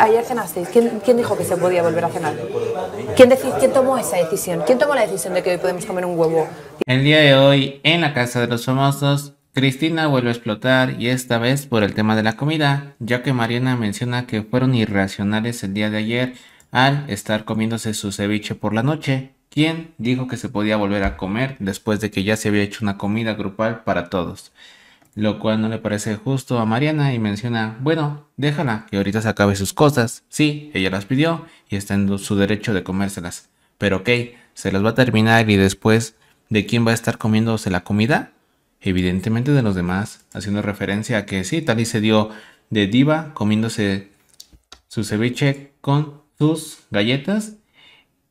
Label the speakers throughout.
Speaker 1: ayer cenasteis. ¿Quién, dijo que se podía volver a cenar? ¿Quién, ¿Quién tomó esa decisión? ¿Quién tomó la decisión de que hoy podemos comer un huevo? El día de hoy, en la Casa de los Famosos, Cristina vuelve a explotar y esta vez por el tema de la comida, ya que Mariana menciona que fueron irracionales el día de ayer al estar comiéndose su ceviche por la noche. ¿Quién dijo que se podía volver a comer después de que ya se había hecho una comida grupal para todos? lo cual no le parece justo a Mariana y menciona, bueno, déjala, que ahorita se acabe sus cosas. Sí, ella las pidió y está en su derecho de comérselas. Pero ok, se las va a terminar y después, ¿de quién va a estar comiéndose la comida? Evidentemente de los demás, haciendo referencia a que sí, Tali se dio de diva comiéndose su ceviche con sus galletas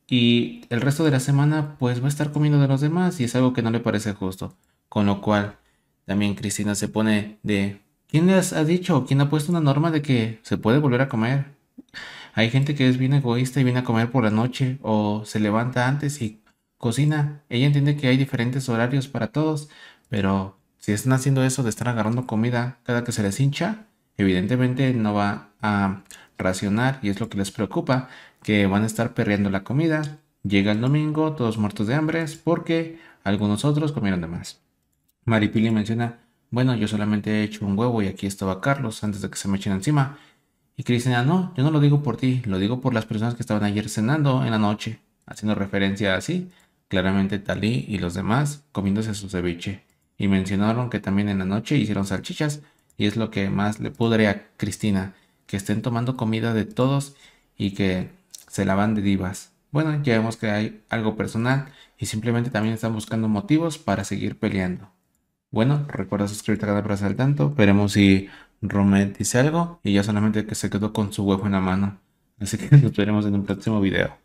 Speaker 1: y el resto de la semana pues va a estar comiendo de los demás y es algo que no le parece justo. Con lo cual también Cristina se pone de, ¿quién les ha dicho? ¿Quién ha puesto una norma de que se puede volver a comer? Hay gente que es bien egoísta y viene a comer por la noche o se levanta antes y cocina. Ella entiende que hay diferentes horarios para todos, pero si están haciendo eso de estar agarrando comida cada que se les hincha, evidentemente no va a racionar y es lo que les preocupa, que van a estar perdiendo la comida. Llega el domingo, todos muertos de hambre, porque algunos otros comieron de más. Maripili menciona, bueno, yo solamente he hecho un huevo y aquí estaba Carlos antes de que se me echen encima. Y Cristina, no, yo no lo digo por ti, lo digo por las personas que estaban ayer cenando en la noche, haciendo referencia así, claramente Talí y los demás comiéndose su ceviche. Y mencionaron que también en la noche hicieron salchichas y es lo que más le pudre a Cristina, que estén tomando comida de todos y que se lavan de divas. Bueno, ya vemos que hay algo personal y simplemente también están buscando motivos para seguir peleando. Bueno, recuerda suscribirte al canal para estar al tanto. Veremos si Romet dice algo y ya solamente que se quedó con su huevo en la mano. Así que nos veremos en un próximo video.